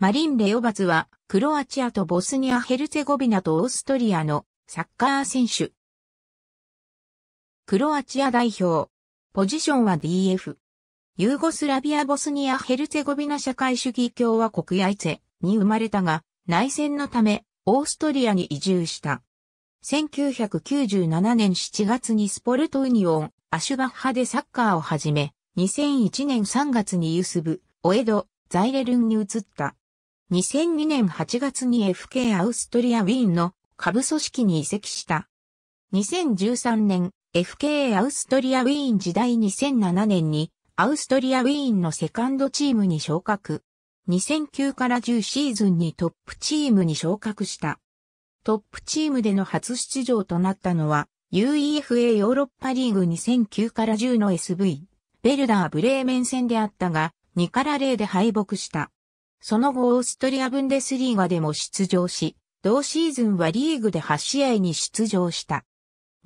マリン・レオバツは、クロアチアとボスニア・ヘルツェゴビナとオーストリアのサッカー選手。クロアチア代表。ポジションは DF。ユーゴスラビア・ボスニア・ヘルツェゴビナ社会主義共和国ヤイツェに生まれたが、内戦のため、オーストリアに移住した。1997年7月にスポルトウニオン、アシュバッハでサッカーを始め、2001年3月にユスブ、オエド、ザイレルンに移った。2002年8月に FK アウストリアウィーンの下部組織に移籍した。2013年、FK アウストリアウィーン時代2007年にアウストリアウィーンのセカンドチームに昇格。2009から10シーズンにトップチームに昇格した。トップチームでの初出場となったのは UEFA ヨーロッパリーグ2009から10の SV、ベルダーブレーメン戦であったが、2から0で敗北した。その後オーストリアブンデスリーガでも出場し、同シーズンはリーグで8試合に出場した。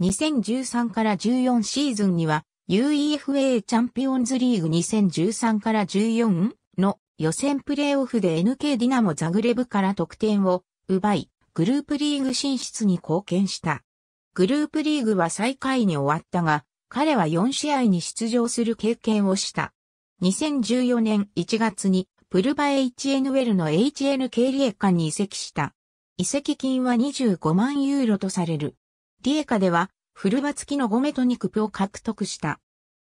2013から14シーズンには UEFA チャンピオンズリーグ2013から14の予選プレーオフで NK ディナモザグレブから得点を奪い、グループリーグ進出に貢献した。グループリーグは最下位に終わったが、彼は4試合に出場する経験をした。2014年1月にプルバ HN l の HN 経理エカに移籍した。移籍金は25万ユーロとされる。リエカでは、フルバ付きのゴメトニクプを獲得した。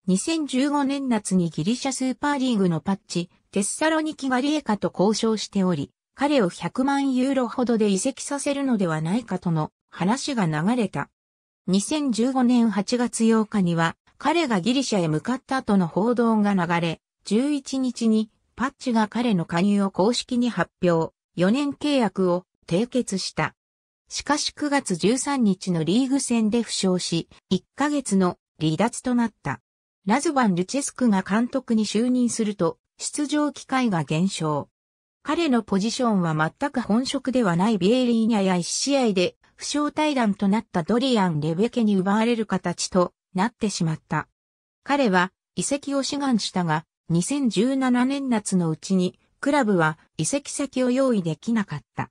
2015年夏にギリシャスーパーリーグのパッチ、テッサロニキがリエカと交渉しており、彼を100万ユーロほどで移籍させるのではないかとの話が流れた。2015年8月8日には、彼がギリシャへ向かった後の報道が流れ、11日にパッチが彼の加入を公式に発表、4年契約を締結した。しかし9月13日のリーグ戦で負傷し、1ヶ月の離脱となった。ラズバン・ルチェスクが監督に就任すると、出場機会が減少。彼のポジションは全く本職ではないビエリーニャや1試合で負傷対談となったドリアン・レベケに奪われる形となってしまった。彼は移籍を志願したが、2017年夏のうちに、クラブは移籍先を用意できなかった。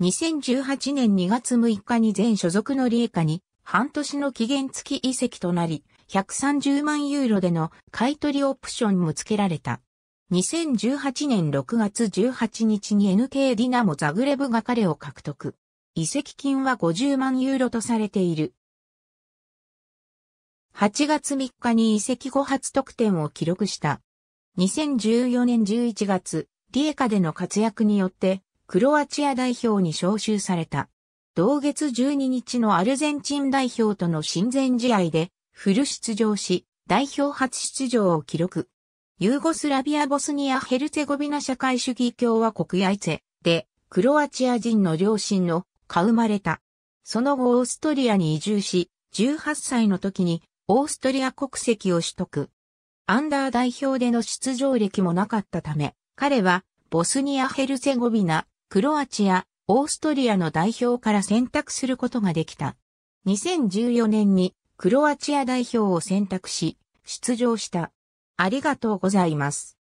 2018年2月6日に全所属のリエカに半年の期限付き移籍となり、130万ユーロでの買取オプションも付けられた。2018年6月18日に NK ディナモザグレブが彼を獲得。移籍金は50万ユーロとされている。8月3日に移籍後初得点を記録した。2014年11月、リエカでの活躍によって、クロアチア代表に招集された。同月12日のアルゼンチン代表との親善試合で、フル出場し、代表初出場を記録。ユーゴスラビア・ボスニア・ヘルツェゴビナ社会主義共和国ヤイツェで、クロアチア人の両親の飼生まれた。その後オーストリアに移住し、18歳の時にオーストリア国籍を取得。アンダー代表での出場歴もなかったため、彼はボスニア・ヘルセゴビナ、クロアチア、オーストリアの代表から選択することができた。2014年にクロアチア代表を選択し、出場した。ありがとうございます。